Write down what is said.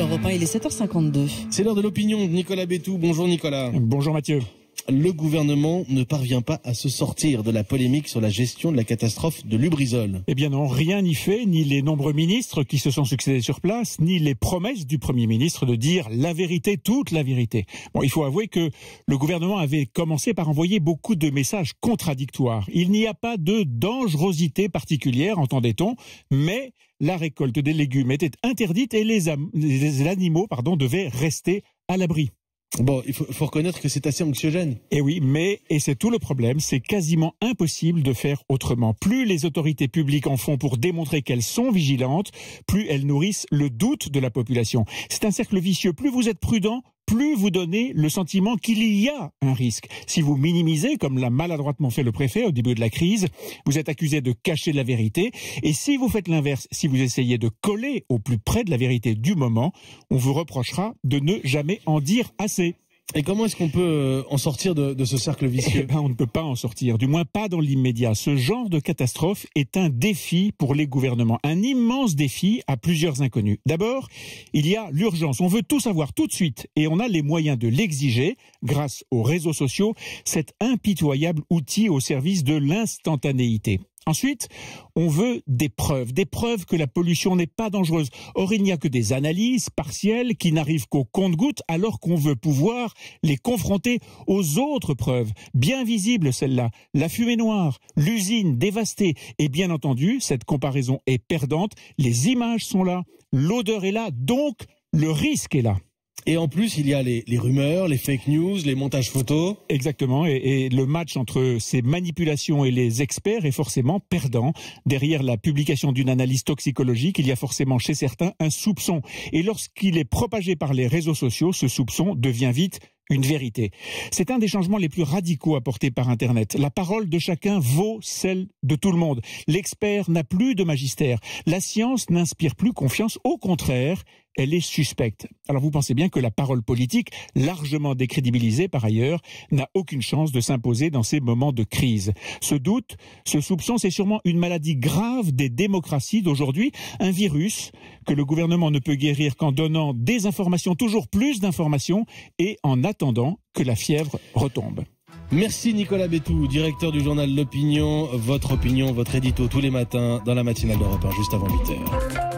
Europe 1, il est 7h52. C'est l'heure de l'opinion de Nicolas Bétou. Bonjour Nicolas. Bonjour Mathieu le gouvernement ne parvient pas à se sortir de la polémique sur la gestion de la catastrophe de Lubrizol. Eh bien non, rien n'y fait, ni les nombreux ministres qui se sont succédés sur place, ni les promesses du Premier ministre de dire la vérité, toute la vérité. Bon, il faut avouer que le gouvernement avait commencé par envoyer beaucoup de messages contradictoires. Il n'y a pas de dangerosité particulière, entendait-on, mais la récolte des légumes était interdite et les, animaux pardon, devaient rester à l'abri. Bon, il faut, faut reconnaître que c'est assez anxiogène. Et eh oui, mais, et c'est tout le problème, c'est quasiment impossible de faire autrement. Plus les autorités publiques en font pour démontrer qu'elles sont vigilantes, plus elles nourrissent le doute de la population. C'est un cercle vicieux. Plus vous êtes prudent, plus vous donnez le sentiment qu'il y a un risque. Si vous minimisez, comme l'a maladroitement fait le préfet au début de la crise, vous êtes accusé de cacher la vérité. Et si vous faites l'inverse, si vous essayez de coller au plus près de la vérité du moment, on vous reprochera de ne jamais en dire assez. Et comment est-ce qu'on peut euh, en sortir de, ce cercle vicieux eh ben, On ne peut pas en sortir, du moins pas dans l'immédiat. Ce genre de catastrophe est un défi pour les gouvernements, un immense défi à plusieurs inconnus. D'abord, il y a l'urgence. On veut tout savoir tout de suite et on a les moyens de l'exiger grâce aux réseaux sociaux, cet impitoyable outil au service de l'instantanéité. Ensuite, on veut des preuves, des preuves que la pollution n'est pas dangereuse. Or, il n'y a que des analyses partielles qui n'arrivent qu'au compte-gouttes, alors qu'on veut pouvoir les confronter aux autres preuves, bien visibles celles-là. La fumée noire, l'usine dévastée, et bien entendu, cette comparaison est perdante. Les images sont là, l'odeur est là, donc le risque est là. Et en plus, il y a les, rumeurs, les fake news, les montages photos. Exactement. Et, et, le match entre ces manipulations et les experts est forcément perdant. Derrière la publication d'une analyse toxicologique, il y a forcément chez certains un soupçon. Et lorsqu'il est propagé par les réseaux sociaux, ce soupçon devient vite une vérité. C'est un des changements les plus radicaux apportés par Internet. La parole de chacun vaut celle de tout le monde. L'expert n'a plus de magistère. La science n'inspire plus confiance. Au contraire, elle est suspecte. Alors vous pensez bien que la parole politique, largement décrédibilisée par ailleurs, n'a aucune chance de s'imposer dans ces moments de crise. Ce doute, ce soupçon, c'est sûrement une maladie grave des démocraties d'aujourd'hui, un virus que le gouvernement ne peut guérir qu'en donnant des informations, toujours plus d'informations, et en attendant que la fièvre retombe. Merci Nicolas Bétou, directeur du journal L'Opinion. Votre opinion, votre édito tous les matins dans la matinale d'Europe 1, juste avant 8h.